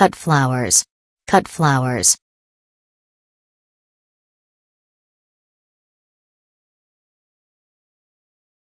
Cut flowers. Cut flowers.